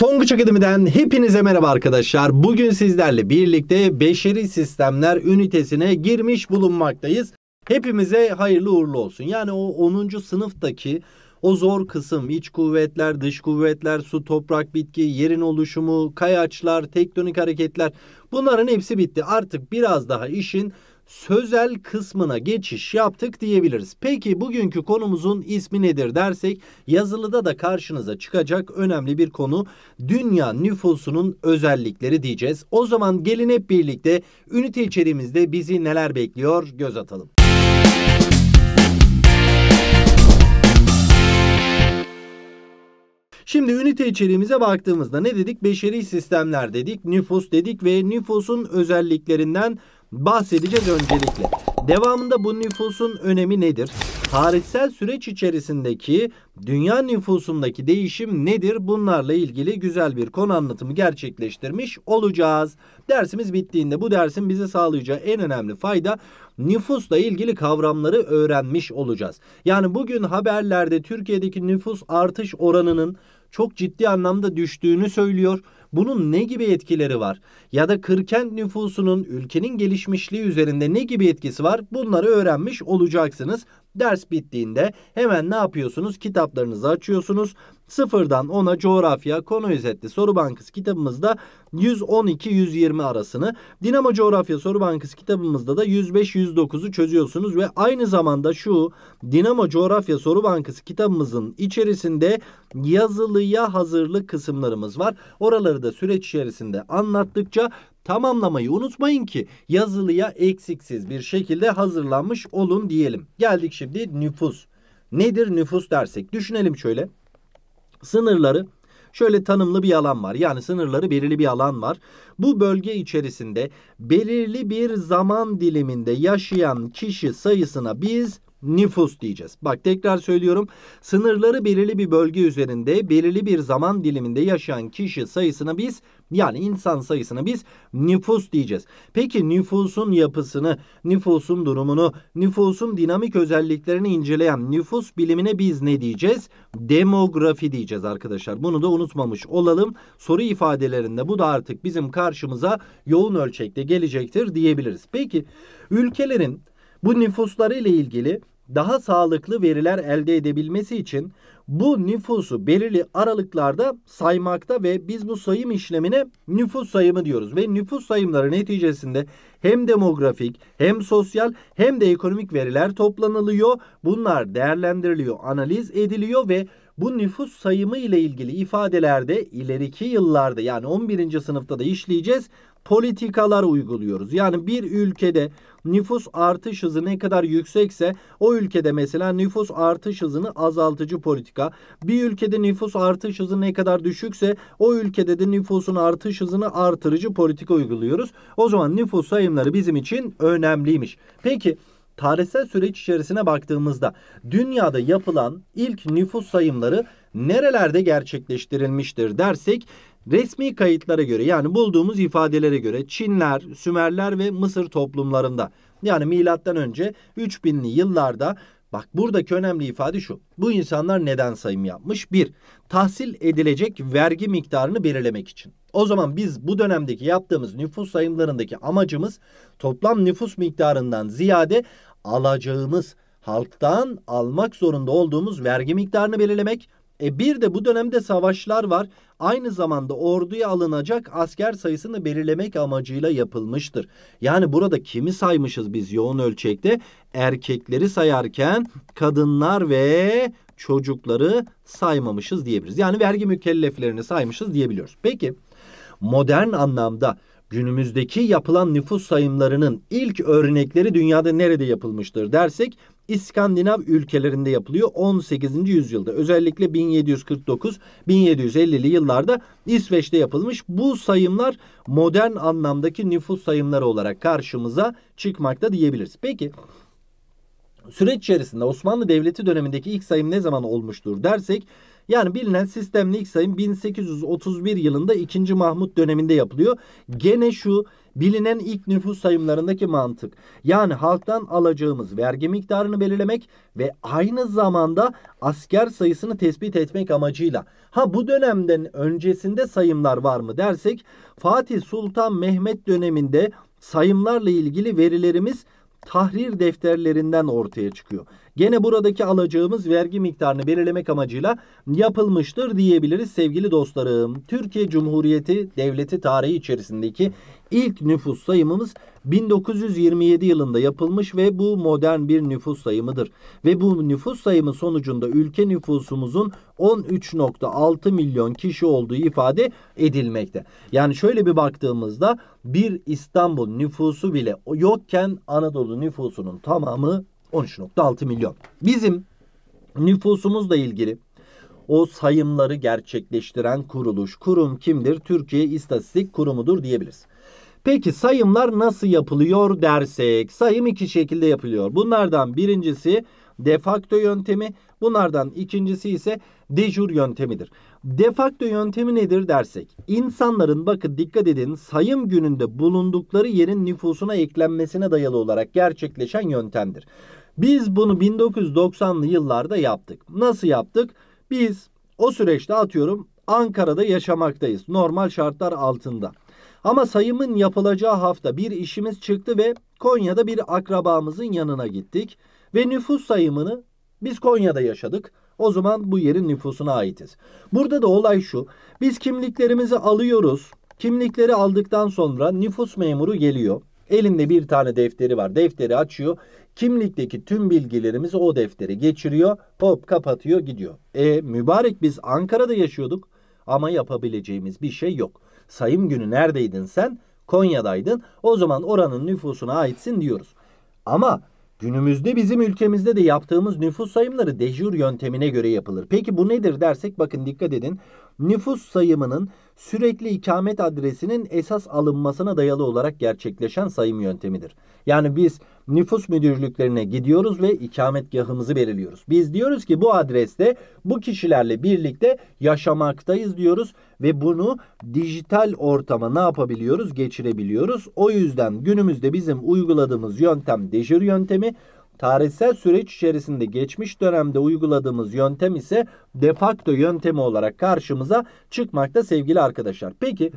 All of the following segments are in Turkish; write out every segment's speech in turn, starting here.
Tonguç Akademi'den hepinize merhaba arkadaşlar. Bugün sizlerle birlikte beşeri sistemler ünitesine girmiş bulunmaktayız. Hepimize hayırlı uğurlu olsun. Yani o 10. sınıftaki o zor kısım iç kuvvetler, dış kuvvetler, su, toprak, bitki, yerin oluşumu, kayaçlar, tektonik hareketler bunların hepsi bitti. Artık biraz daha işin sözel kısmına geçiş yaptık diyebiliriz. Peki bugünkü konumuzun ismi nedir dersek yazılıda da karşınıza çıkacak önemli bir konu dünya nüfusunun özellikleri diyeceğiz. O zaman gelin hep birlikte ünite içeriğimizde bizi neler bekliyor göz atalım. Şimdi ünite içeriğimize baktığımızda ne dedik? Beşeri sistemler dedik, nüfus dedik ve nüfusun özelliklerinden bahsedeceğiz öncelikle. Devamında bu nüfusun önemi nedir? Tarihsel süreç içerisindeki dünya nüfusundaki değişim nedir? Bunlarla ilgili güzel bir konu anlatımı gerçekleştirmiş olacağız. Dersimiz bittiğinde bu dersin bize sağlayacağı en önemli fayda nüfusla ilgili kavramları öğrenmiş olacağız. Yani bugün haberlerde Türkiye'deki nüfus artış oranının çok ciddi anlamda düştüğünü söylüyor. Bunun ne gibi etkileri var? Ya da kırkent nüfusunun ülkenin gelişmişliği üzerinde ne gibi etkisi var? Bunları öğrenmiş olacaksınız. Ders bittiğinde hemen ne yapıyorsunuz? Kitaplarınızı açıyorsunuz. Sıfırdan 10'a coğrafya konu özetli soru bankası kitabımızda 112-120 arasını, Dinamo Coğrafya Soru Bankası kitabımızda da 105-109'u çözüyorsunuz ve aynı zamanda şu Dinamo Coğrafya Soru Bankası kitabımızın içerisinde yazılıya hazırlık kısımlarımız var. Oraları da süreç içerisinde anlattıkça tamamlamayı unutmayın ki yazılıya eksiksiz bir şekilde hazırlanmış olun diyelim. Geldik şimdi nüfus. Nedir nüfus dersek? Düşünelim şöyle. Sınırları şöyle tanımlı bir alan var. Yani sınırları belirli bir alan var. Bu bölge içerisinde belirli bir zaman diliminde yaşayan kişi sayısına biz nüfus diyeceğiz. Bak tekrar söylüyorum. Sınırları belirli bir bölge üzerinde belirli bir zaman diliminde yaşayan kişi sayısına biz yani insan sayısını biz nüfus diyeceğiz. Peki nüfusun yapısını, nüfusun durumunu, nüfusun dinamik özelliklerini inceleyen nüfus bilimine biz ne diyeceğiz? Demografi diyeceğiz arkadaşlar. Bunu da unutmamış olalım. Soru ifadelerinde bu da artık bizim karşımıza yoğun ölçekte gelecektir diyebiliriz. Peki ülkelerin bu nüfusları ile ilgili daha sağlıklı veriler elde edebilmesi için bu nüfusu belirli aralıklarda saymakta ve biz bu sayım işlemine nüfus sayımı diyoruz. Ve nüfus sayımları neticesinde hem demografik hem sosyal hem de ekonomik veriler toplanılıyor. Bunlar değerlendiriliyor, analiz ediliyor ve bu nüfus sayımı ile ilgili ifadelerde ileriki yıllarda yani 11. sınıfta da işleyeceğiz politikalar uyguluyoruz. Yani bir ülkede nüfus artış hızı ne kadar yüksekse o ülkede mesela nüfus artış hızını azaltıcı politika. Bir ülkede nüfus artış hızı ne kadar düşükse o ülkede de nüfusun artış hızını artırıcı politika uyguluyoruz. O zaman nüfus sayımları bizim için önemliymiş. Peki tarihsel süreç içerisine baktığımızda dünyada yapılan ilk nüfus sayımları nerelerde gerçekleştirilmiştir dersek Resmi kayıtlara göre yani bulduğumuz ifadelere göre Çinler, Sümerler ve Mısır toplumlarında yani milattan önce 3000'li yıllarda bak buradaki önemli ifade şu. Bu insanlar neden sayım yapmış? Bir, tahsil edilecek vergi miktarını belirlemek için. O zaman biz bu dönemdeki yaptığımız nüfus sayımlarındaki amacımız toplam nüfus miktarından ziyade alacağımız halktan almak zorunda olduğumuz vergi miktarını belirlemek. E bir de bu dönemde savaşlar var aynı zamanda orduya alınacak asker sayısını belirlemek amacıyla yapılmıştır. Yani burada kimi saymışız biz yoğun ölçekte? Erkekleri sayarken kadınlar ve çocukları saymamışız diyebiliriz. Yani vergi mükelleflerini saymışız diyebiliyoruz. Peki modern anlamda günümüzdeki yapılan nüfus sayımlarının ilk örnekleri dünyada nerede yapılmıştır dersek İskandinav ülkelerinde yapılıyor 18. yüzyılda. Özellikle 1749-1750'li yıllarda İsveç'te yapılmış. Bu sayımlar modern anlamdaki nüfus sayımları olarak karşımıza çıkmakta diyebiliriz. Peki süreç içerisinde Osmanlı Devleti dönemindeki ilk sayım ne zaman olmuştur dersek yani bilinen sistemli ilk sayım 1831 yılında 2. Mahmut döneminde yapılıyor. Gene şu Bilinen ilk nüfus sayımlarındaki mantık yani halktan alacağımız vergi miktarını belirlemek ve aynı zamanda asker sayısını tespit etmek amacıyla. Ha bu dönemden öncesinde sayımlar var mı dersek Fatih Sultan Mehmet döneminde sayımlarla ilgili verilerimiz tahrir defterlerinden ortaya çıkıyor. Gene buradaki alacağımız vergi miktarını belirlemek amacıyla yapılmıştır diyebiliriz sevgili dostlarım. Türkiye Cumhuriyeti Devleti tarihi içerisindeki İlk nüfus sayımımız 1927 yılında yapılmış ve bu modern bir nüfus sayımıdır. Ve bu nüfus sayımı sonucunda ülke nüfusumuzun 13.6 milyon kişi olduğu ifade edilmekte. Yani şöyle bir baktığımızda bir İstanbul nüfusu bile yokken Anadolu nüfusunun tamamı 13.6 milyon. Bizim nüfusumuzla ilgili o sayımları gerçekleştiren kuruluş, kurum kimdir? Türkiye İstatistik Kurumu'dur diyebiliriz. Peki sayımlar nasıl yapılıyor dersek? Sayım iki şekilde yapılıyor. Bunlardan birincisi defakto yöntemi, bunlardan ikincisi ise dejur yöntemidir. Defakto yöntemi nedir dersek? İnsanların bakın dikkat edin sayım gününde bulundukları yerin nüfusuna eklenmesine dayalı olarak gerçekleşen yöntemdir. Biz bunu 1990'lı yıllarda yaptık. Nasıl yaptık? Biz o süreçte atıyorum Ankara'da yaşamaktayız normal şartlar altında. Ama sayımın yapılacağı hafta bir işimiz çıktı ve Konya'da bir akrabamızın yanına gittik ve nüfus sayımını biz Konya'da yaşadık. O zaman bu yerin nüfusuna aitiz. Burada da olay şu. Biz kimliklerimizi alıyoruz. Kimlikleri aldıktan sonra nüfus memuru geliyor. Elinde bir tane defteri var. Defteri açıyor. Kimlikteki tüm bilgilerimizi o deftere geçiriyor. Hop kapatıyor gidiyor. E mübarek biz Ankara'da yaşıyorduk ama yapabileceğimiz bir şey yok sayım günü neredeydin sen? Konya'daydın. O zaman oranın nüfusuna aitsin diyoruz. Ama günümüzde bizim ülkemizde de yaptığımız nüfus sayımları dejur yöntemine göre yapılır. Peki bu nedir dersek bakın dikkat edin. Nüfus sayımının sürekli ikamet adresinin esas alınmasına dayalı olarak gerçekleşen sayım yöntemidir. Yani biz nüfus müdürlüklerine gidiyoruz ve ikametgahımızı belirliyoruz. Biz diyoruz ki bu adreste bu kişilerle birlikte yaşamaktayız diyoruz ve bunu dijital ortama ne yapabiliyoruz? Geçirebiliyoruz. O yüzden günümüzde bizim uyguladığımız yöntem dejir yöntemi. Tarihsel süreç içerisinde geçmiş dönemde uyguladığımız yöntem ise defakto yöntemi olarak karşımıza çıkmakta sevgili arkadaşlar. Peki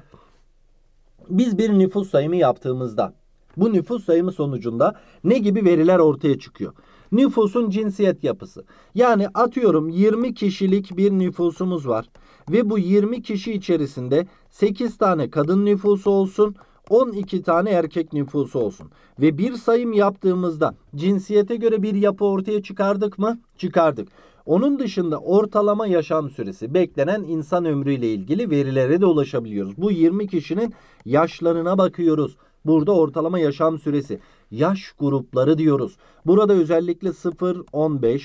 biz bir nüfus sayımı yaptığımızda bu nüfus sayımı sonucunda ne gibi veriler ortaya çıkıyor? Nüfusun cinsiyet yapısı. Yani atıyorum 20 kişilik bir nüfusumuz var ve bu 20 kişi içerisinde 8 tane kadın nüfusu olsun 12 tane erkek nüfusu olsun. Ve bir sayım yaptığımızda cinsiyete göre bir yapı ortaya çıkardık mı? Çıkardık. Onun dışında ortalama yaşam süresi beklenen insan ömrüyle ilgili verilere de ulaşabiliyoruz. Bu 20 kişinin yaşlarına bakıyoruz. Burada ortalama yaşam süresi, yaş grupları diyoruz. Burada özellikle 0-15,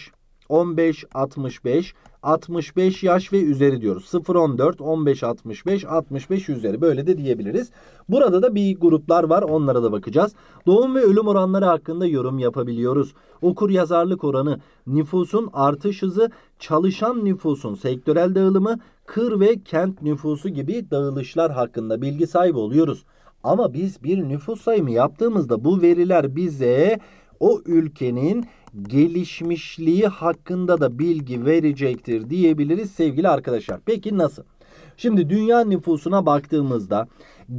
15 65 65 yaş ve üzeri diyoruz. 0 14 15 65 65 üzeri böyle de diyebiliriz. Burada da bir gruplar var onlara da bakacağız. Doğum ve ölüm oranları hakkında yorum yapabiliyoruz. Okur yazarlık oranı, nüfusun artış hızı, çalışan nüfusun sektörel dağılımı, kır ve kent nüfusu gibi dağılışlar hakkında bilgi sahibi oluyoruz. Ama biz bir nüfus sayımı yaptığımızda bu veriler bize o ülkenin gelişmişliği hakkında da bilgi verecektir diyebiliriz sevgili arkadaşlar. Peki nasıl? Şimdi dünya nüfusuna baktığımızda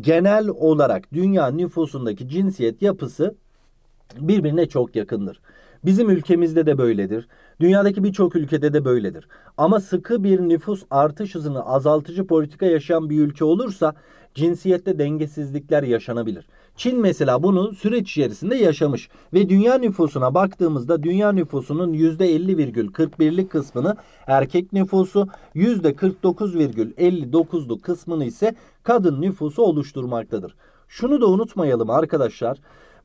genel olarak dünya nüfusundaki cinsiyet yapısı birbirine çok yakındır. Bizim ülkemizde de böyledir. Dünyadaki birçok ülkede de böyledir. Ama sıkı bir nüfus artış hızını azaltıcı politika yaşayan bir ülke olursa cinsiyette dengesizlikler yaşanabilir. Çin mesela bunu süreç içerisinde yaşamış ve dünya nüfusuna baktığımızda dünya nüfusunun %50,41'lik kısmını erkek nüfusu, %49,59'luk kısmını ise kadın nüfusu oluşturmaktadır. Şunu da unutmayalım arkadaşlar.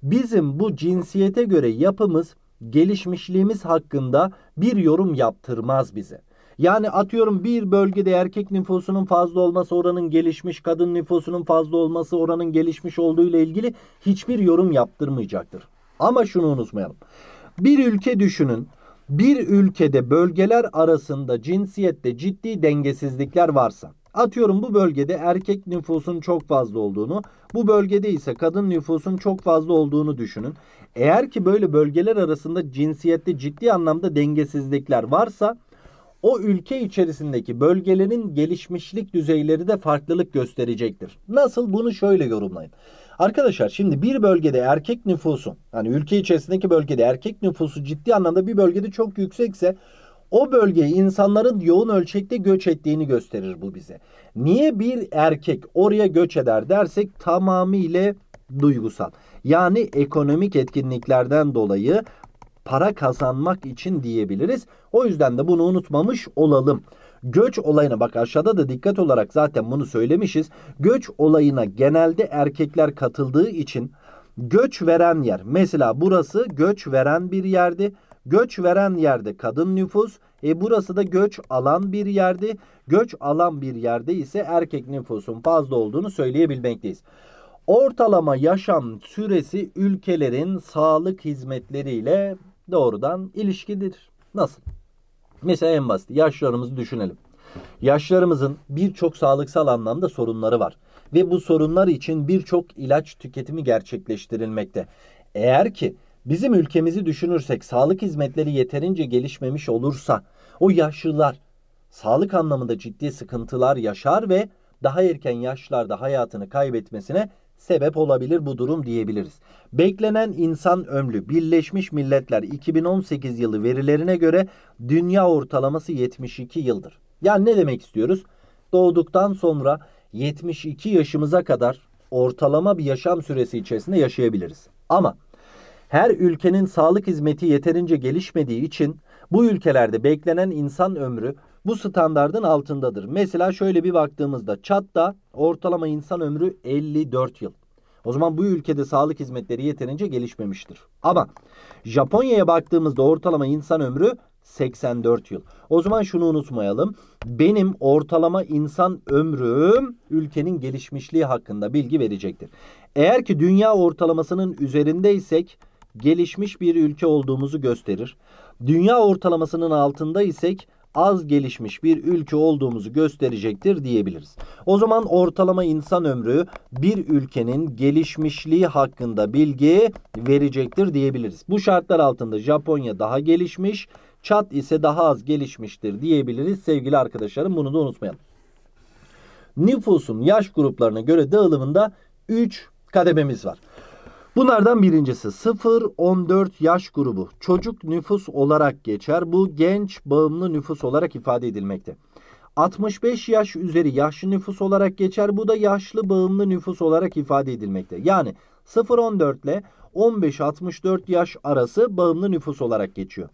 Bizim bu cinsiyete göre yapımız gelişmişliğimiz hakkında bir yorum yaptırmaz bize. Yani atıyorum bir bölgede erkek nüfusunun fazla olması oranın gelişmiş, kadın nüfusunun fazla olması oranın gelişmiş olduğu ile ilgili hiçbir yorum yaptırmayacaktır. Ama şunu unutmayalım. Bir ülke düşünün. Bir ülkede bölgeler arasında cinsiyette ciddi dengesizlikler varsa Atıyorum bu bölgede erkek nüfusun çok fazla olduğunu, bu bölgede ise kadın nüfusun çok fazla olduğunu düşünün. Eğer ki böyle bölgeler arasında cinsiyette ciddi anlamda dengesizlikler varsa o ülke içerisindeki bölgelerin gelişmişlik düzeyleri de farklılık gösterecektir. Nasıl bunu şöyle yorumlayın. Arkadaşlar şimdi bir bölgede erkek nüfusu yani ülke içerisindeki bölgede erkek nüfusu ciddi anlamda bir bölgede çok yüksekse o bölgeye insanların yoğun ölçekte göç ettiğini gösterir bu bize. Niye bir erkek oraya göç eder dersek tamamıyla duygusal. Yani ekonomik etkinliklerden dolayı para kazanmak için diyebiliriz. O yüzden de bunu unutmamış olalım. Göç olayına bak aşağıda da dikkat olarak zaten bunu söylemişiz. Göç olayına genelde erkekler katıldığı için göç veren yer mesela burası göç veren bir yerdi. Göç veren yerde kadın nüfus, e burası da göç alan bir yerdi. Göç alan bir yerde ise erkek nüfusun fazla olduğunu söyleyebilmekteyiz. Ortalama yaşam süresi ülkelerin sağlık hizmetleriyle doğrudan ilişkidir. Nasıl? Mesela en basit yaşlarımızı düşünelim. Yaşlarımızın birçok sağlıksal anlamda sorunları var ve bu sorunlar için birçok ilaç tüketimi gerçekleştirilmekte. Eğer ki bizim ülkemizi düşünürsek sağlık hizmetleri yeterince gelişmemiş olursa o yaşlılar sağlık anlamında ciddi sıkıntılar yaşar ve daha erken yaşlarda hayatını kaybetmesine sebep olabilir bu durum diyebiliriz. Beklenen insan ömrü Birleşmiş Milletler 2018 yılı verilerine göre dünya ortalaması 72 yıldır. Yani ne demek istiyoruz? Doğduktan sonra 72 yaşımıza kadar ortalama bir yaşam süresi içerisinde yaşayabiliriz. Ama her ülkenin sağlık hizmeti yeterince gelişmediği için bu ülkelerde beklenen insan ömrü bu standardın altındadır. Mesela şöyle bir baktığımızda Çat'ta ortalama insan ömrü 54 yıl. O zaman bu ülkede sağlık hizmetleri yeterince gelişmemiştir. Ama Japonya'ya baktığımızda ortalama insan ömrü 84 yıl. O zaman şunu unutmayalım. Benim ortalama insan ömrüm ülkenin gelişmişliği hakkında bilgi verecektir. Eğer ki dünya ortalamasının üzerindeysek gelişmiş bir ülke olduğumuzu gösterir. Dünya ortalamasının altında isek az gelişmiş bir ülke olduğumuzu gösterecektir diyebiliriz. O zaman ortalama insan ömrü bir ülkenin gelişmişliği hakkında bilgi verecektir diyebiliriz. Bu şartlar altında Japonya daha gelişmiş, Çat ise daha az gelişmiştir diyebiliriz sevgili arkadaşlarım. Bunu da unutmayalım. Nüfusun yaş gruplarına göre dağılımında 3 kadememiz var. Bunlardan birincisi 0-14 yaş grubu çocuk nüfus olarak geçer. Bu genç bağımlı nüfus olarak ifade edilmekte. 65 yaş üzeri yaşlı nüfus olarak geçer. Bu da yaşlı bağımlı nüfus olarak ifade edilmekte. Yani 0-14 ile 15-64 yaş arası bağımlı nüfus olarak geçiyor.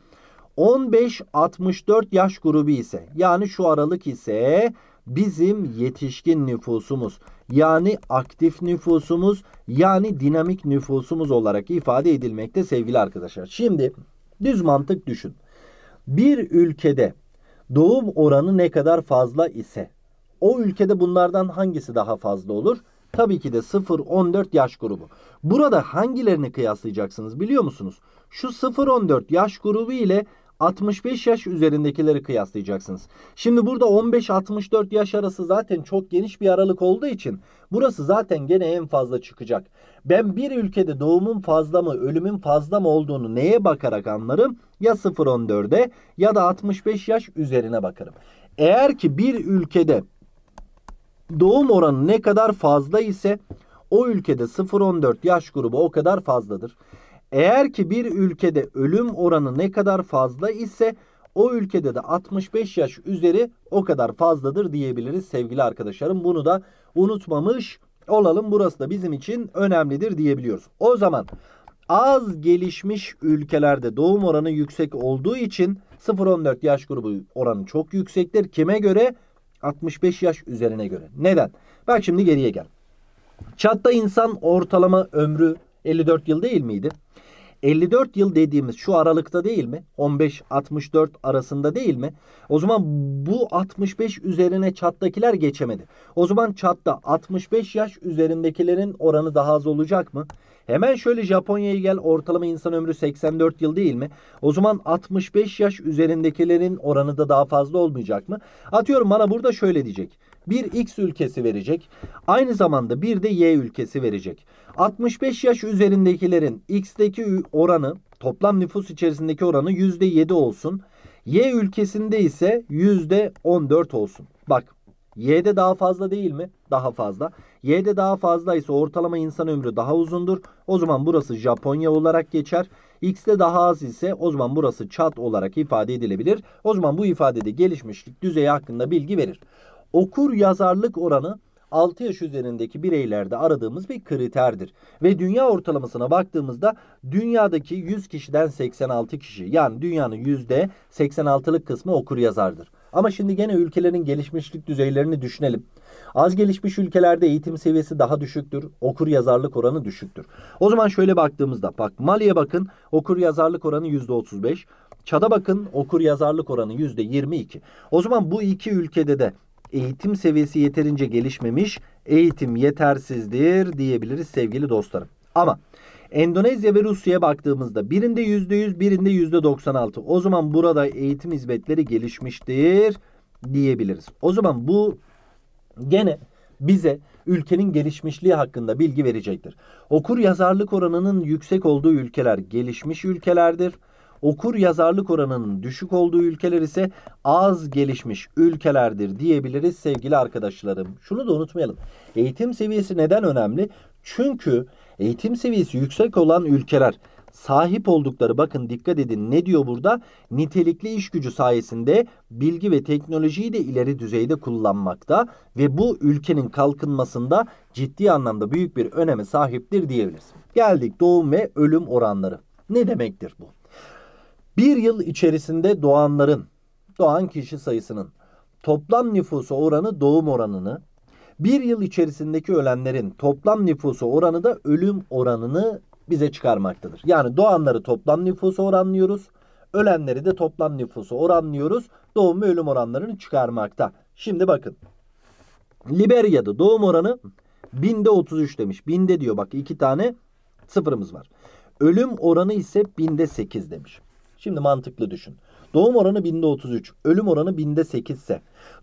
15-64 yaş grubu ise yani şu aralık ise bizim yetişkin nüfusumuz yani aktif nüfusumuz yani dinamik nüfusumuz olarak ifade edilmekte sevgili arkadaşlar. Şimdi düz mantık düşün. Bir ülkede doğum oranı ne kadar fazla ise o ülkede bunlardan hangisi daha fazla olur? Tabii ki de 0-14 yaş grubu. Burada hangilerini kıyaslayacaksınız biliyor musunuz? Şu 0-14 yaş grubu ile 65 yaş üzerindekileri kıyaslayacaksınız. Şimdi burada 15-64 yaş arası zaten çok geniş bir aralık olduğu için burası zaten gene en fazla çıkacak. Ben bir ülkede doğumun fazla mı ölümün fazla mı olduğunu neye bakarak anlarım? Ya 0-14'e ya da 65 yaş üzerine bakarım. Eğer ki bir ülkede doğum oranı ne kadar fazla ise o ülkede 0-14 yaş grubu o kadar fazladır. Eğer ki bir ülkede ölüm oranı ne kadar fazla ise o ülkede de 65 yaş üzeri o kadar fazladır diyebiliriz sevgili arkadaşlarım. Bunu da unutmamış olalım. Burası da bizim için önemlidir diyebiliyoruz. O zaman az gelişmiş ülkelerde doğum oranı yüksek olduğu için 0-14 yaş grubu oranı çok yüksektir. Kime göre? 65 yaş üzerine göre. Neden? Bak şimdi geriye gel. Çat'ta insan ortalama ömrü 54 yıl değil miydi? 54 yıl dediğimiz şu aralıkta değil mi? 15-64 arasında değil mi? O zaman bu 65 üzerine çattakiler geçemedi. O zaman çatta 65 yaş üzerindekilerin oranı daha az olacak mı? Hemen şöyle Japonya'ya gel ortalama insan ömrü 84 yıl değil mi? O zaman 65 yaş üzerindekilerin oranı da daha fazla olmayacak mı? Atıyorum bana burada şöyle diyecek bir X ülkesi verecek. Aynı zamanda bir de Y ülkesi verecek. 65 yaş üzerindekilerin X'deki oranı toplam nüfus içerisindeki oranı %7 olsun. Y ülkesinde ise %14 olsun. Bak Y'de daha fazla değil mi? Daha fazla. Y'de daha fazlaysa ortalama insan ömrü daha uzundur. O zaman burası Japonya olarak geçer. X'de daha az ise o zaman burası çat olarak ifade edilebilir. O zaman bu ifadede gelişmişlik düzeyi hakkında bilgi verir okur yazarlık oranı 6 yaş üzerindeki bireylerde aradığımız bir kriterdir. Ve dünya ortalamasına baktığımızda dünyadaki 100 kişiden 86 kişi yani dünyanın %86'lık kısmı okur yazardır. Ama şimdi gene ülkelerin gelişmişlik düzeylerini düşünelim. Az gelişmiş ülkelerde eğitim seviyesi daha düşüktür. Okur yazarlık oranı düşüktür. O zaman şöyle baktığımızda bak Mali'ye bakın okur yazarlık oranı %35. Çad'a bakın okur yazarlık oranı %22. O zaman bu iki ülkede de eğitim seviyesi yeterince gelişmemiş, eğitim yetersizdir diyebiliriz sevgili dostlarım. Ama Endonezya ve Rusya'ya baktığımızda birinde %100 birinde %96. O zaman burada eğitim hizmetleri gelişmiştir diyebiliriz. O zaman bu gene bize ülkenin gelişmişliği hakkında bilgi verecektir. Okur yazarlık oranının yüksek olduğu ülkeler gelişmiş ülkelerdir. Okur yazarlık oranının düşük olduğu ülkeler ise az gelişmiş ülkelerdir diyebiliriz sevgili arkadaşlarım. Şunu da unutmayalım. Eğitim seviyesi neden önemli? Çünkü eğitim seviyesi yüksek olan ülkeler sahip oldukları bakın dikkat edin ne diyor burada? Nitelikli iş gücü sayesinde bilgi ve teknolojiyi de ileri düzeyde kullanmakta ve bu ülkenin kalkınmasında ciddi anlamda büyük bir öneme sahiptir diyebiliriz. Geldik doğum ve ölüm oranları. Ne demektir bu? Bir yıl içerisinde doğanların, doğan kişi sayısının toplam nüfusu oranı doğum oranını, bir yıl içerisindeki ölenlerin toplam nüfusu oranı da ölüm oranını bize çıkarmaktadır. Yani doğanları toplam nüfusu oranlıyoruz. Ölenleri de toplam nüfusu oranlıyoruz. Doğum ve ölüm oranlarını çıkarmakta. Şimdi bakın. Liberya'da doğum oranı binde 33 demiş. Binde diyor bak iki tane sıfırımız var. Ölüm oranı ise binde 8 demiş. Şimdi mantıklı düşün. Doğum oranı binde 33, ölüm oranı binde 8 ise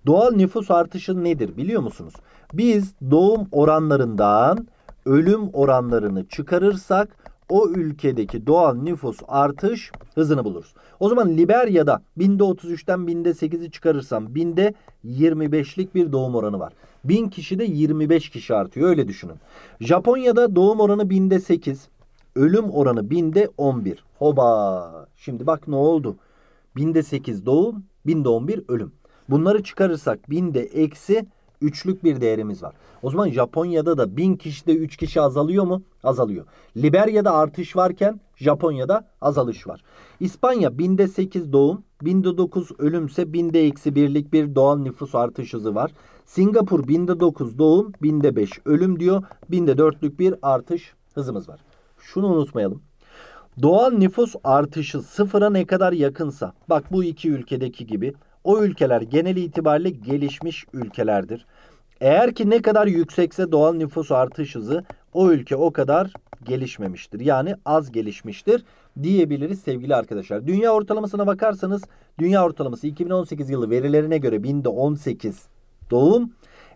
doğal nüfus artışı nedir biliyor musunuz? Biz doğum oranlarından ölüm oranlarını çıkarırsak o ülkedeki doğal nüfus artış hızını buluruz. O zaman Liberya'da binde 33'ten binde 8'i çıkarırsam binde 25'lik bir doğum oranı var. 1000 kişide 25 kişi artıyor öyle düşünün. Japonya'da doğum oranı binde 8, Ölüm oranı binde 11. Hoba. Şimdi bak ne oldu? Binde 8 doğum, binde 11 ölüm. Bunları çıkarırsak binde eksi üçlük bir değerimiz var. O zaman Japonya'da da bin kişide üç kişi azalıyor mu? Azalıyor. Liberya'da artış varken Japonya'da azalış var. İspanya binde sekiz doğum, binde dokuz ölümse binde eksi birlik bir doğal nüfus artış hızı var. Singapur binde dokuz doğum, binde beş ölüm diyor. Binde dörtlük bir artış hızımız var şunu unutmayalım. Doğal nüfus artışı sıfıra ne kadar yakınsa bak bu iki ülkedeki gibi o ülkeler genel itibariyle gelişmiş ülkelerdir. Eğer ki ne kadar yüksekse doğal nüfus artış hızı o ülke o kadar gelişmemiştir. Yani az gelişmiştir diyebiliriz sevgili arkadaşlar. Dünya ortalamasına bakarsanız dünya ortalaması 2018 yılı verilerine göre binde 18 doğum,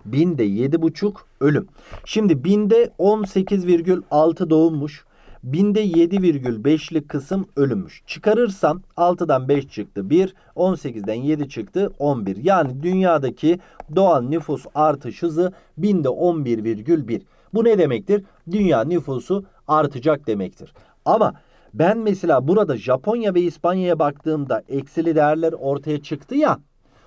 binde 7,5 ölüm. Şimdi binde 18,6 doğummuş. Binde 7,5'lik kısım ölünmüş. Çıkarırsam 6'dan 5 çıktı 1, 18'den 7 çıktı 11. Yani dünyadaki doğal nüfus artış hızı binde 11,1. Bu ne demektir? Dünya nüfusu artacak demektir. Ama ben mesela burada Japonya ve İspanya'ya baktığımda eksili değerler ortaya çıktı ya.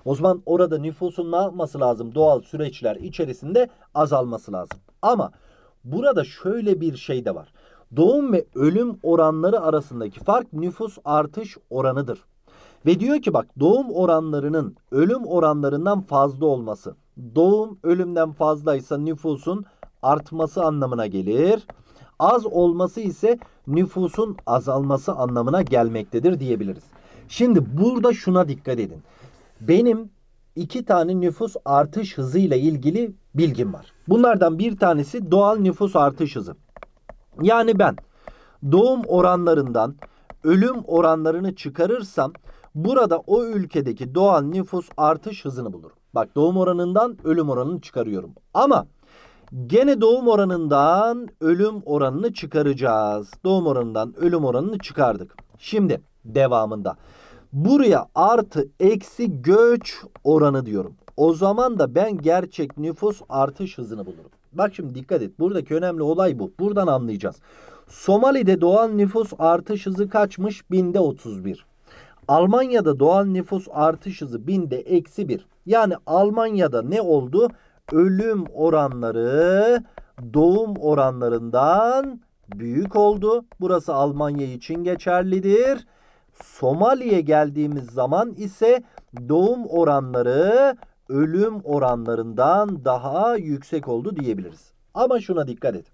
O zaman orada nüfusun ne yapması lazım? Doğal süreçler içerisinde azalması lazım. Ama burada şöyle bir şey de var doğum ve ölüm oranları arasındaki fark nüfus artış oranıdır. Ve diyor ki bak doğum oranlarının ölüm oranlarından fazla olması. Doğum ölümden fazlaysa nüfusun artması anlamına gelir. Az olması ise nüfusun azalması anlamına gelmektedir diyebiliriz. Şimdi burada şuna dikkat edin. Benim iki tane nüfus artış hızıyla ilgili bilgim var. Bunlardan bir tanesi doğal nüfus artış hızı. Yani ben doğum oranlarından ölüm oranlarını çıkarırsam burada o ülkedeki doğan nüfus artış hızını bulurum. Bak doğum oranından ölüm oranını çıkarıyorum. Ama gene doğum oranından ölüm oranını çıkaracağız. Doğum oranından ölüm oranını çıkardık. Şimdi devamında buraya artı eksi göç oranı diyorum. O zaman da ben gerçek nüfus artış hızını bulurum. Bak şimdi dikkat et. Buradaki önemli olay bu. Buradan anlayacağız. Somali'de doğan nüfus artış hızı kaçmış? Binde 31. Almanya'da doğan nüfus artış hızı binde eksi 1. Yani Almanya'da ne oldu? Ölüm oranları doğum oranlarından büyük oldu. Burası Almanya için geçerlidir. Somali'ye geldiğimiz zaman ise doğum oranları ölüm oranlarından daha yüksek oldu diyebiliriz. Ama şuna dikkat et.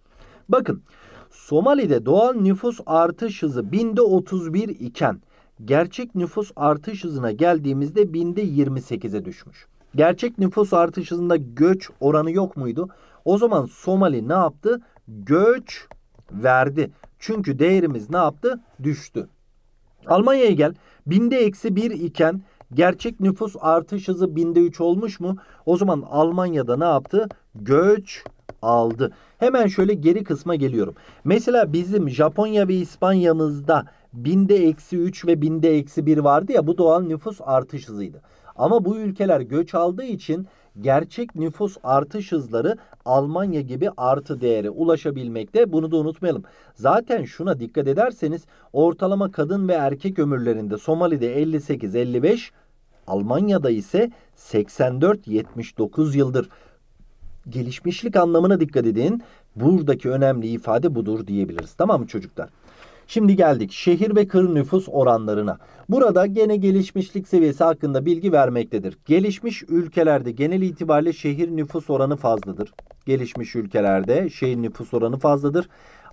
Bakın Somali'de doğal nüfus artış hızı binde 31 iken gerçek nüfus artış hızına geldiğimizde binde 28'e düşmüş. Gerçek nüfus artış hızında göç oranı yok muydu? O zaman Somali ne yaptı? Göç verdi. Çünkü değerimiz ne yaptı? Düştü. Almanya'ya gel. Binde eksi 1 iken Gerçek nüfus artış hızı binde 3 olmuş mu? O zaman Almanya'da ne yaptı? Göç aldı. Hemen şöyle geri kısma geliyorum. Mesela bizim Japonya ve İspanya'mızda binde eksi 3 ve binde eksi 1 vardı ya bu doğal nüfus artış hızıydı. Ama bu ülkeler göç aldığı için gerçek nüfus artış hızları Almanya gibi artı değeri ulaşabilmekte. Bunu da unutmayalım. Zaten şuna dikkat ederseniz ortalama kadın ve erkek ömürlerinde Somali'de 58-55, Almanya'da ise 84-79 yıldır. Gelişmişlik anlamına dikkat edin. Buradaki önemli ifade budur diyebiliriz. Tamam mı çocuklar? Şimdi geldik şehir ve kır nüfus oranlarına. Burada gene gelişmişlik seviyesi hakkında bilgi vermektedir. Gelişmiş ülkelerde genel itibariyle şehir nüfus oranı fazladır. Gelişmiş ülkelerde şehir nüfus oranı fazladır.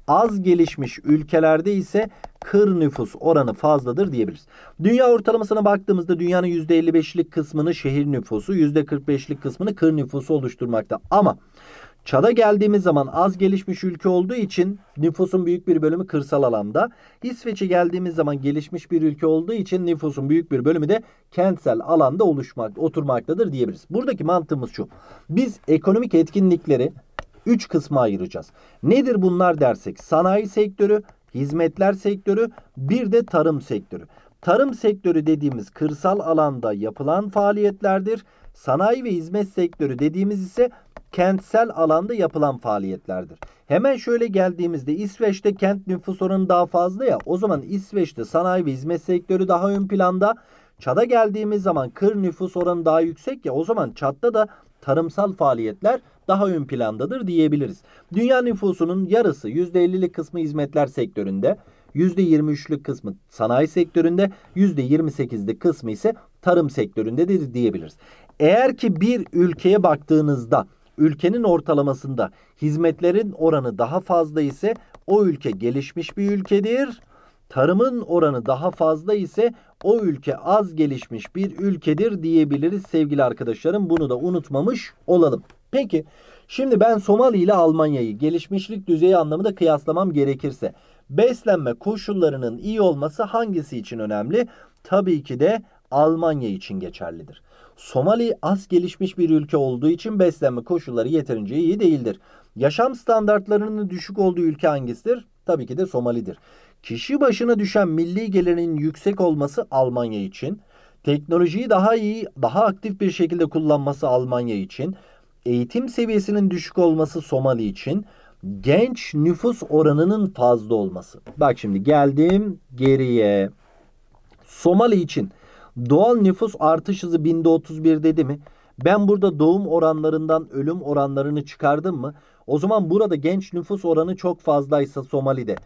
Az gelişmiş ülkelerde ise kır nüfus oranı fazladır diyebiliriz. Dünya ortalamasına baktığımızda dünyanın %55'lik kısmını şehir nüfusu, %45'lik kısmını kır nüfusu oluşturmakta. Ama Çad'a geldiğimiz zaman az gelişmiş ülke olduğu için nüfusun büyük bir bölümü kırsal alanda. İsveç'e geldiğimiz zaman gelişmiş bir ülke olduğu için nüfusun büyük bir bölümü de kentsel alanda oluşmak, oturmaktadır diyebiliriz. Buradaki mantığımız şu. Biz ekonomik etkinlikleri 3 kısma ayıracağız. Nedir bunlar dersek? Sanayi sektörü, hizmetler sektörü, bir de tarım sektörü. Tarım sektörü dediğimiz kırsal alanda yapılan faaliyetlerdir. Sanayi ve hizmet sektörü dediğimiz ise kentsel alanda yapılan faaliyetlerdir. Hemen şöyle geldiğimizde İsveç'te kent nüfus oranı daha fazla ya. O zaman İsveç'te sanayi ve hizmet sektörü daha ön planda. Çad'a geldiğimiz zaman kır nüfus oranı daha yüksek ya. O zaman Çad'da da tarımsal faaliyetler daha ön plandadır diyebiliriz. Dünya nüfusunun yarısı %50'lik kısmı hizmetler sektöründe, %23'lük kısmı sanayi sektöründe, %28'lik kısmı ise tarım sektöründedir diyebiliriz. Eğer ki bir ülkeye baktığınızda ülkenin ortalamasında hizmetlerin oranı daha fazla ise o ülke gelişmiş bir ülkedir tarımın oranı daha fazla ise o ülke az gelişmiş bir ülkedir diyebiliriz sevgili arkadaşlarım. Bunu da unutmamış olalım. Peki şimdi ben Somali ile Almanya'yı gelişmişlik düzeyi anlamında kıyaslamam gerekirse beslenme koşullarının iyi olması hangisi için önemli? Tabii ki de Almanya için geçerlidir. Somali az gelişmiş bir ülke olduğu için beslenme koşulları yeterince iyi değildir. Yaşam standartlarının düşük olduğu ülke hangisidir? Tabii ki de Somali'dir kişi başına düşen milli gelirin yüksek olması Almanya için, teknolojiyi daha iyi, daha aktif bir şekilde kullanması Almanya için, eğitim seviyesinin düşük olması Somali için, genç nüfus oranının fazla olması. Bak şimdi geldim geriye. Somali için doğal nüfus artış hızı binde 31 dedi mi? Ben burada doğum oranlarından ölüm oranlarını çıkardım mı? O zaman burada genç nüfus oranı çok fazlaysa Somali'de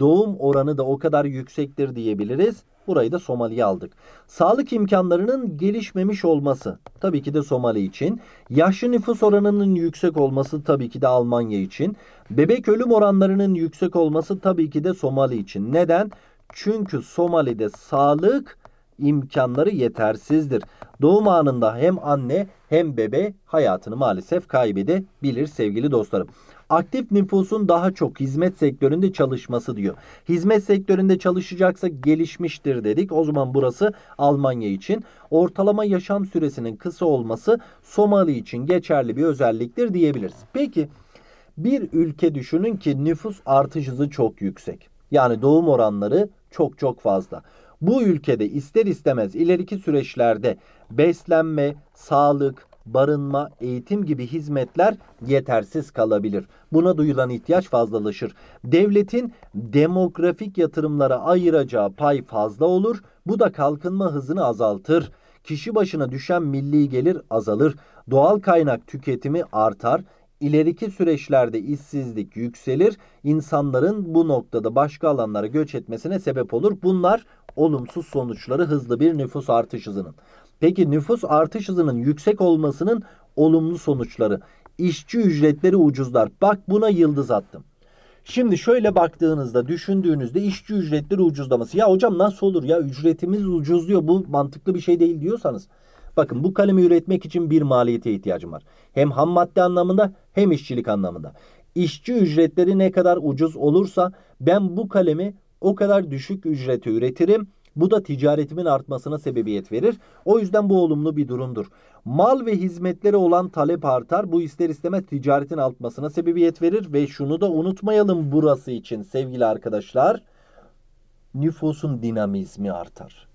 doğum oranı da o kadar yüksektir diyebiliriz. Burayı da Somali'ye aldık. Sağlık imkanlarının gelişmemiş olması tabii ki de Somali için. Yaşlı nüfus oranının yüksek olması tabii ki de Almanya için. Bebek ölüm oranlarının yüksek olması tabii ki de Somali için. Neden? Çünkü Somali'de sağlık imkanları yetersizdir. Doğum anında hem anne hem bebe hayatını maalesef kaybedebilir sevgili dostlarım. Aktif nüfusun daha çok hizmet sektöründe çalışması diyor. Hizmet sektöründe çalışacaksa gelişmiştir dedik. O zaman burası Almanya için. Ortalama yaşam süresinin kısa olması Somali için geçerli bir özelliktir diyebiliriz. Peki bir ülke düşünün ki nüfus artış hızı çok yüksek. Yani doğum oranları çok çok fazla. Bu ülkede ister istemez ileriki süreçlerde beslenme, sağlık, barınma, eğitim gibi hizmetler yetersiz kalabilir. Buna duyulan ihtiyaç fazlalaşır. Devletin demografik yatırımlara ayıracağı pay fazla olur. Bu da kalkınma hızını azaltır. Kişi başına düşen milli gelir azalır. Doğal kaynak tüketimi artar. İleriki süreçlerde işsizlik yükselir. İnsanların bu noktada başka alanlara göç etmesine sebep olur. Bunlar olumsuz sonuçları hızlı bir nüfus artış hızının. Peki nüfus artış hızının yüksek olmasının olumlu sonuçları. İşçi ücretleri ucuzlar. Bak buna yıldız attım. Şimdi şöyle baktığınızda, düşündüğünüzde işçi ücretleri ucuzlaması. Ya hocam nasıl olur ya ücretimiz ucuzluyor bu mantıklı bir şey değil diyorsanız. Bakın bu kalemi üretmek için bir maliyete ihtiyacım var. Hem ham madde anlamında hem işçilik anlamında. İşçi ücretleri ne kadar ucuz olursa ben bu kalemi o kadar düşük ücrete üretirim bu da ticaretimin artmasına sebebiyet verir. O yüzden bu olumlu bir durumdur. Mal ve hizmetlere olan talep artar. Bu ister istemez ticaretin artmasına sebebiyet verir ve şunu da unutmayalım burası için sevgili arkadaşlar. Nüfusun dinamizmi artar.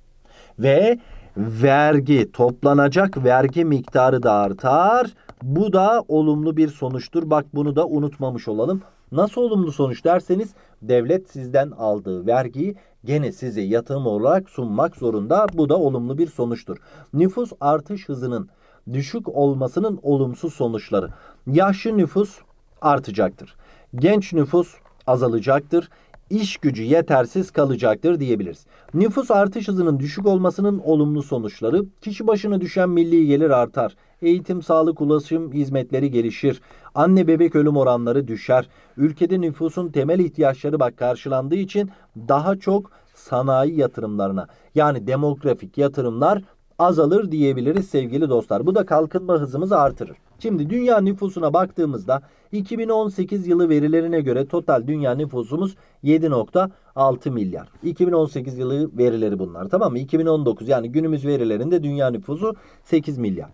Ve vergi, toplanacak vergi miktarı da artar. Bu da olumlu bir sonuçtur. Bak bunu da unutmamış olalım. Nasıl olumlu sonuç derseniz devlet sizden aldığı vergiyi gene size yatırım olarak sunmak zorunda. Bu da olumlu bir sonuçtur. Nüfus artış hızının düşük olmasının olumsuz sonuçları. Yaşlı nüfus artacaktır. Genç nüfus azalacaktır iş gücü yetersiz kalacaktır diyebiliriz. Nüfus artış hızının düşük olmasının olumlu sonuçları kişi başına düşen milli gelir artar. Eğitim, sağlık, ulaşım hizmetleri gelişir. Anne bebek ölüm oranları düşer. Ülkede nüfusun temel ihtiyaçları bak karşılandığı için daha çok sanayi yatırımlarına yani demografik yatırımlar azalır diyebiliriz sevgili dostlar. Bu da kalkınma hızımızı artırır. Şimdi dünya nüfusuna baktığımızda 2018 yılı verilerine göre total dünya nüfusumuz 7.6 milyar. 2018 yılı verileri bunlar tamam mı? 2019 yani günümüz verilerinde dünya nüfusu 8 milyar.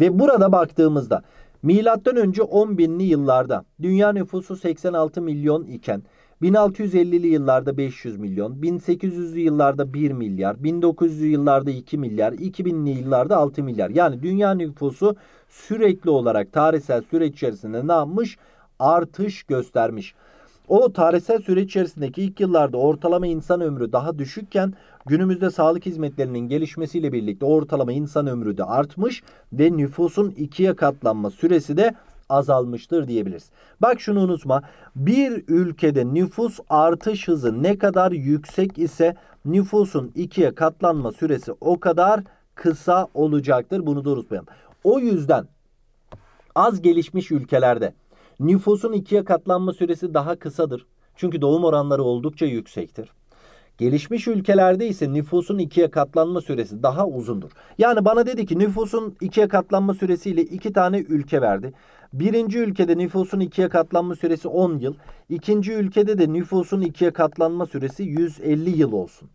Ve burada baktığımızda milattan önce 10 yıllarda dünya nüfusu 86 milyon iken 1650'li yıllarda 500 milyon, 1800'lü yıllarda 1 milyar, 1900'lü yıllarda 2 milyar, 2000'li yıllarda 6 milyar. Yani dünya nüfusu sürekli olarak tarihsel süreç içerisinde ne yapmış? Artış göstermiş. O tarihsel süreç içerisindeki ilk yıllarda ortalama insan ömrü daha düşükken günümüzde sağlık hizmetlerinin gelişmesiyle birlikte ortalama insan ömrü de artmış ve nüfusun ikiye katlanma süresi de azalmıştır diyebiliriz. Bak şunu unutma. Bir ülkede nüfus artış hızı ne kadar yüksek ise nüfusun ikiye katlanma süresi o kadar kısa olacaktır. Bunu da unutmayalım. O yüzden az gelişmiş ülkelerde nüfusun ikiye katlanma süresi daha kısadır. Çünkü doğum oranları oldukça yüksektir. Gelişmiş ülkelerde ise nüfusun ikiye katlanma süresi daha uzundur. Yani bana dedi ki nüfusun ikiye katlanma süresiyle iki tane ülke verdi. Birinci ülkede nüfusun ikiye katlanma süresi 10 yıl. ikinci ülkede de nüfusun ikiye katlanma süresi 150 yıl olsun.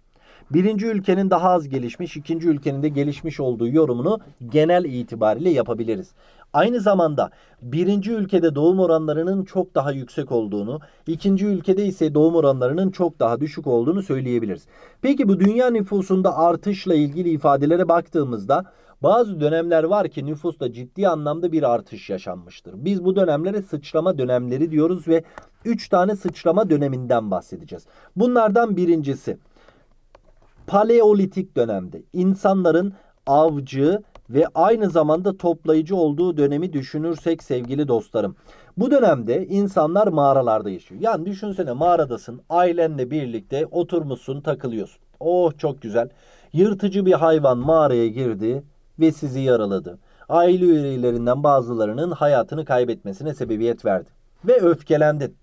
Birinci ülkenin daha az gelişmiş, ikinci ülkenin de gelişmiş olduğu yorumunu genel itibariyle yapabiliriz. Aynı zamanda birinci ülkede doğum oranlarının çok daha yüksek olduğunu, ikinci ülkede ise doğum oranlarının çok daha düşük olduğunu söyleyebiliriz. Peki bu dünya nüfusunda artışla ilgili ifadelere baktığımızda bazı dönemler var ki nüfusta ciddi anlamda bir artış yaşanmıştır. Biz bu dönemlere sıçrama dönemleri diyoruz ve 3 tane sıçrama döneminden bahsedeceğiz. Bunlardan birincisi Paleolitik dönemde insanların avcı ve aynı zamanda toplayıcı olduğu dönemi düşünürsek sevgili dostlarım. Bu dönemde insanlar mağaralarda yaşıyor. Yani düşünsene mağaradasın, ailenle birlikte oturmuşsun, takılıyorsun. Oh çok güzel. Yırtıcı bir hayvan mağaraya girdi ve sizi yaraladı. Aile üyelerinden bazılarının hayatını kaybetmesine sebebiyet verdi. Ve öfkelendin.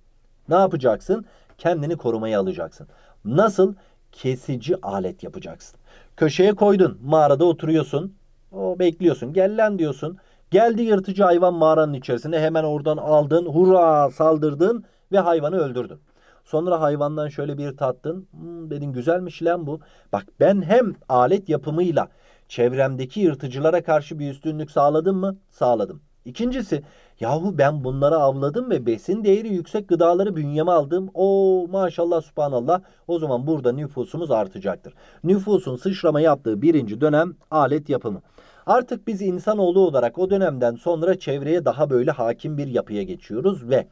Ne yapacaksın? Kendini korumaya alacaksın. Nasıl? Kesici alet yapacaksın. Köşeye koydun. Mağarada oturuyorsun. O bekliyorsun. Gel lan diyorsun. Geldi yırtıcı hayvan mağaranın içerisine. Hemen oradan aldın. Hurra saldırdın ve hayvanı öldürdün. Sonra hayvandan şöyle bir tattın. Hmm, dedin güzelmiş lan bu. Bak ben hem alet yapımıyla Çevremdeki yırtıcılara karşı bir üstünlük sağladım mı? Sağladım. İkincisi, yahu ben bunları avladım ve besin değeri yüksek gıdaları bünyeme aldım. O maşallah subhanallah o zaman burada nüfusumuz artacaktır. Nüfusun sıçrama yaptığı birinci dönem alet yapımı. Artık biz insanoğlu olarak o dönemden sonra çevreye daha böyle hakim bir yapıya geçiyoruz ve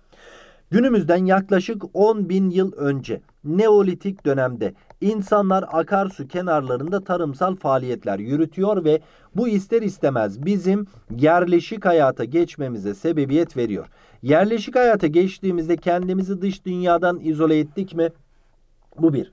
Günümüzden yaklaşık 10 bin yıl önce Neolitik dönemde İnsanlar akarsu kenarlarında tarımsal faaliyetler yürütüyor ve bu ister istemez bizim yerleşik hayata geçmemize sebebiyet veriyor. Yerleşik hayata geçtiğimizde kendimizi dış dünyadan izole ettik mi? Bu bir.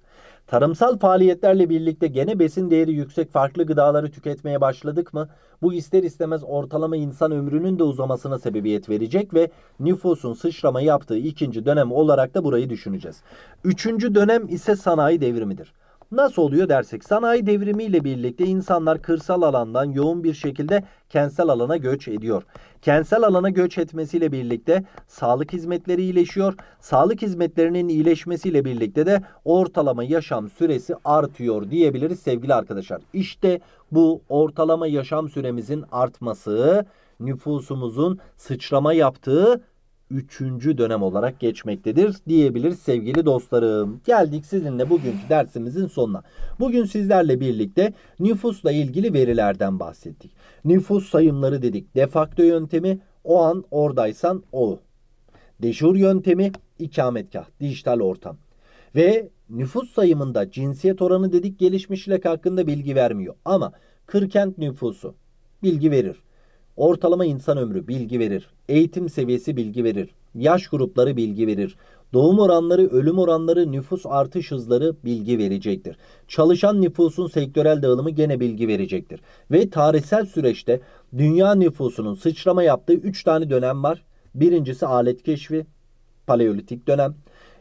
Tarımsal faaliyetlerle birlikte gene besin değeri yüksek farklı gıdaları tüketmeye başladık mı bu ister istemez ortalama insan ömrünün de uzamasına sebebiyet verecek ve nüfusun sıçrama yaptığı ikinci dönem olarak da burayı düşüneceğiz. Üçüncü dönem ise sanayi devrimidir. Nasıl oluyor dersek sanayi devrimiyle birlikte insanlar kırsal alandan yoğun bir şekilde kentsel alana göç ediyor. Kentsel alana göç etmesiyle birlikte sağlık hizmetleri iyileşiyor. Sağlık hizmetlerinin iyileşmesiyle birlikte de ortalama yaşam süresi artıyor diyebiliriz sevgili arkadaşlar. İşte bu ortalama yaşam süremizin artması nüfusumuzun sıçrama yaptığı üçüncü dönem olarak geçmektedir diyebilir sevgili dostlarım. Geldik sizinle bugünkü dersimizin sonuna. Bugün sizlerle birlikte nüfusla ilgili verilerden bahsettik. Nüfus sayımları dedik. Defakto yöntemi o an oradaysan o. Dejur yöntemi ikametgah, dijital ortam. Ve nüfus sayımında cinsiyet oranı dedik gelişmişlik hakkında bilgi vermiyor. Ama Kırkent nüfusu bilgi verir. Ortalama insan ömrü bilgi verir. Eğitim seviyesi bilgi verir. Yaş grupları bilgi verir. Doğum oranları, ölüm oranları, nüfus artış hızları bilgi verecektir. Çalışan nüfusun sektörel dağılımı gene bilgi verecektir. Ve tarihsel süreçte dünya nüfusunun sıçrama yaptığı 3 tane dönem var. Birincisi alet keşfi, paleolitik dönem.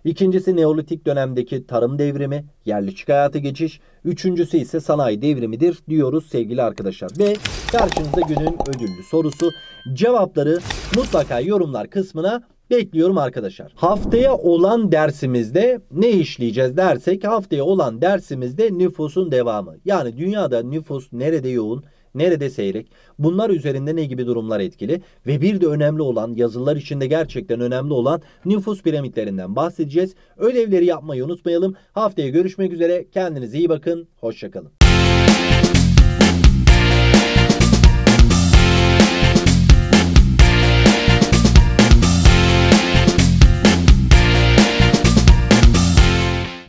İkincisi Neolitik dönemdeki tarım devrimi, yerleşik hayata geçiş. Üçüncüsü ise sanayi devrimidir diyoruz sevgili arkadaşlar. Ve karşınızda günün ödüllü sorusu. Cevapları mutlaka yorumlar kısmına bekliyorum arkadaşlar. Haftaya olan dersimizde ne işleyeceğiz dersek haftaya olan dersimizde nüfusun devamı. Yani dünyada nüfus nerede yoğun? nerede seyrek, bunlar üzerinde ne gibi durumlar etkili ve bir de önemli olan yazılar içinde gerçekten önemli olan nüfus piramitlerinden bahsedeceğiz. Ödevleri yapmayı unutmayalım. Haftaya görüşmek üzere. Kendinize iyi bakın. Hoşçakalın.